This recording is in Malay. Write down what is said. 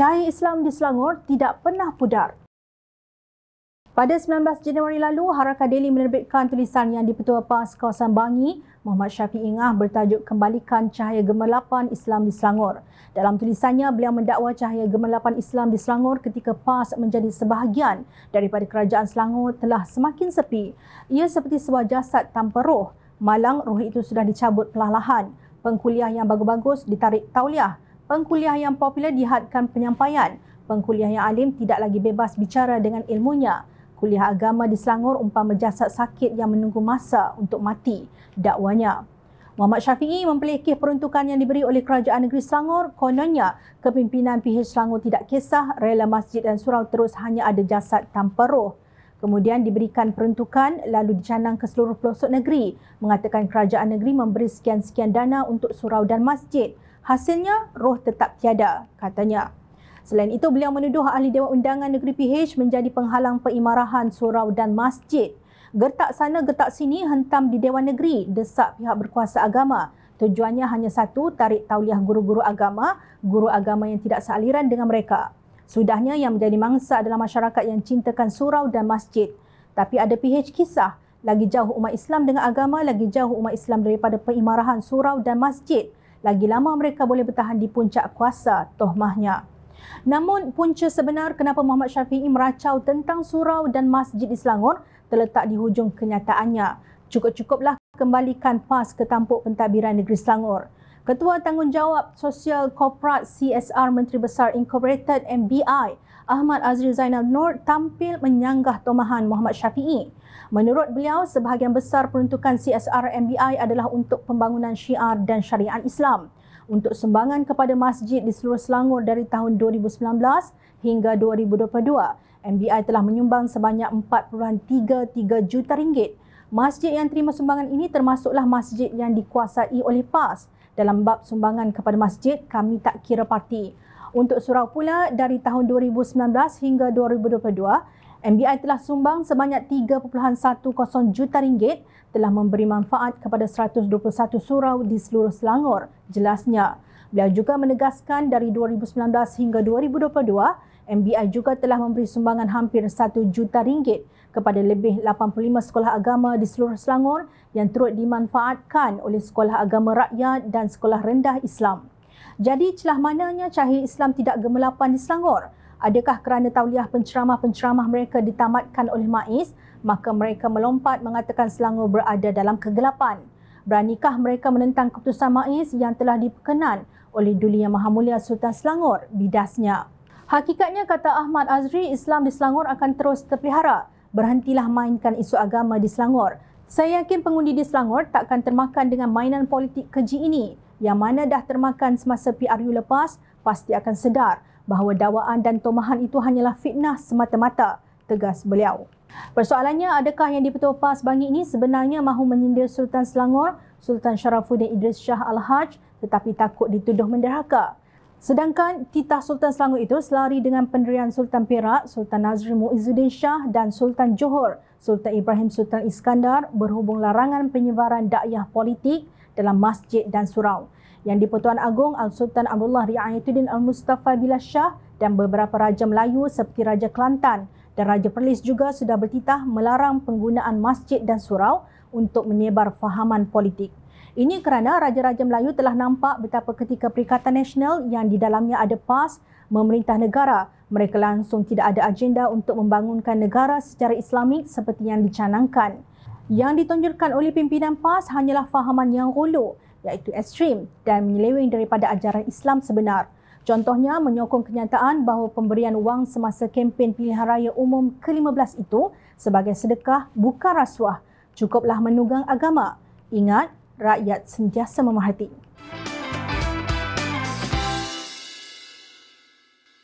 Cahaya Islam di Selangor tidak pernah pudar. Pada 19 Januari lalu, Harakah Deli menerbitkan tulisan yang dipertua PAS kawasan Bangi, Muhammad Syafiq Ingah bertajuk Kembalikan Cahaya Gemerlapan Islam di Selangor. Dalam tulisannya, beliau mendakwa cahaya gemerlapan Islam di Selangor ketika PAS menjadi sebahagian daripada kerajaan Selangor telah semakin sepi. Ia seperti sebuah jasad tanpa roh. Malang roh itu sudah dicabut pelah lahan Pengkuliah yang bagus-bagus ditarik tauliah pengkuliah yang popular dihadkan penyampaian. Pengkuliah yang alim tidak lagi bebas bicara dengan ilmunya. Kuliah agama di Selangor umpama jasad sakit yang menunggu masa untuk mati, dakwanya. Muhammad Syafiqi mempelikih peruntukan yang diberi oleh Kerajaan Negeri Selangor, kononnya kepimpinan PH Selangor tidak kisah, rela masjid dan surau terus hanya ada jasad tanpa roh. Kemudian diberikan peruntukan lalu dicanang ke seluruh pelosok negeri mengatakan kerajaan negeri memberi sekian-sekian dana untuk surau dan masjid. Hasilnya, roh tetap tiada, katanya. Selain itu, beliau menuduh ahli Dewan Undangan Negeri PH menjadi penghalang perimarahan surau dan masjid. Gertak sana, gertak sini, hentam di Dewan Negeri, desak pihak berkuasa agama. Tujuannya hanya satu, tarik tauliah guru-guru agama, guru agama yang tidak sealiran dengan mereka. Sudahnya yang menjadi mangsa adalah masyarakat yang cintakan surau dan masjid. Tapi ada PH kisah, lagi jauh umat Islam dengan agama, lagi jauh umat Islam daripada perimarahan surau dan masjid lagi lama mereka boleh bertahan di puncak kuasa Toh Mahnya. Namun punca sebenar kenapa Muhammad Syafi'i meracau tentang surau dan masjid di Selangor terletak di hujung kenyataannya. Cukup-cukuplah kembalikan PAS ke tampuk pentadbiran negeri Selangor. Ketua Tanggungjawab Sosial Korporat CSR Menteri Besar Incorporated MBI Ahmad Azri Zainal Nord tampil menyanggah tomahan Muhammad Syafi'i. Menurut beliau, sebahagian besar peruntukan CSR MBI adalah untuk pembangunan syiar dan syariat Islam. Untuk sumbangan kepada masjid di seluruh Selangor dari tahun 2019 hingga 2022, MBI telah menyumbang sebanyak 4.33 juta ringgit. Masjid yang terima sumbangan ini termasuklah masjid yang dikuasai oleh PAS. Dalam bab sumbangan kepada masjid, kami tak kira parti. Untuk surau pula dari tahun 2019 hingga 2022, MBI telah sumbang sebanyak 3.10 juta ringgit telah memberi manfaat kepada 121 surau di seluruh Selangor, jelasnya. Beliau juga menegaskan dari 2019 hingga 2022 MBI juga telah memberi sumbangan hampir 1 juta ringgit kepada lebih 85 sekolah agama di seluruh Selangor yang turut dimanfaatkan oleh sekolah agama rakyat dan sekolah rendah Islam. Jadi celah mananya cahaya Islam tidak gemelapan di Selangor? Adakah kerana tauliah penceramah-penceramah mereka ditamatkan oleh Ma'is maka mereka melompat mengatakan Selangor berada dalam kegelapan? Beranikah mereka menentang keputusan Ma'is yang telah diperkenan oleh Duli Yang Maha Mulia Sultan Selangor, bidasnya? Hakikatnya kata Ahmad Azri, Islam di Selangor akan terus terpelihara. Berhentilah mainkan isu agama di Selangor. Saya yakin pengundi di Selangor takkan termakan dengan mainan politik keji ini yang mana dah termakan semasa PRU lepas pasti akan sedar bahawa dakwaan dan tomahan itu hanyalah fitnah semata-mata, tegas beliau. Persoalannya adakah yang dipetua PAS Bangi ini sebenarnya mahu menyindir Sultan Selangor, Sultan Sharafuddin Idris Shah Al-Hajj tetapi takut dituduh menderhaka. Sedangkan titah Sultan Selangor itu selari dengan penderian Sultan Perak, Sultan Nazri Muizuddin Shah dan Sultan Johor, Sultan Ibrahim Sultan Iskandar berhubung larangan penyebaran dakyah politik dalam masjid dan surau yang di-Pertuan Agong Al-Sultan Abdullah Riayatuddin Al-Mustafa Billah Shah dan beberapa raja Melayu seperti Raja Kelantan dan Raja Perlis juga sudah bertitah melarang penggunaan masjid dan surau untuk menyebar fahaman politik. Ini kerana raja-raja Melayu telah nampak betapa ketika Perikatan Nasional yang di dalamnya ada PAS memerintah negara, mereka langsung tidak ada agenda untuk membangunkan negara secara islamik seperti yang dicanangkan yang ditunjukkan oleh pimpinan PAS hanyalah fahaman yang rulu iaitu ekstrim dan menyeleweng daripada ajaran Islam sebenar. Contohnya menyokong kenyataan bahawa pemberian wang semasa kempen pilihan raya umum ke-15 itu sebagai sedekah bukan rasuah. Cukuplah menunggang agama. Ingat, rakyat sentiasa memahati.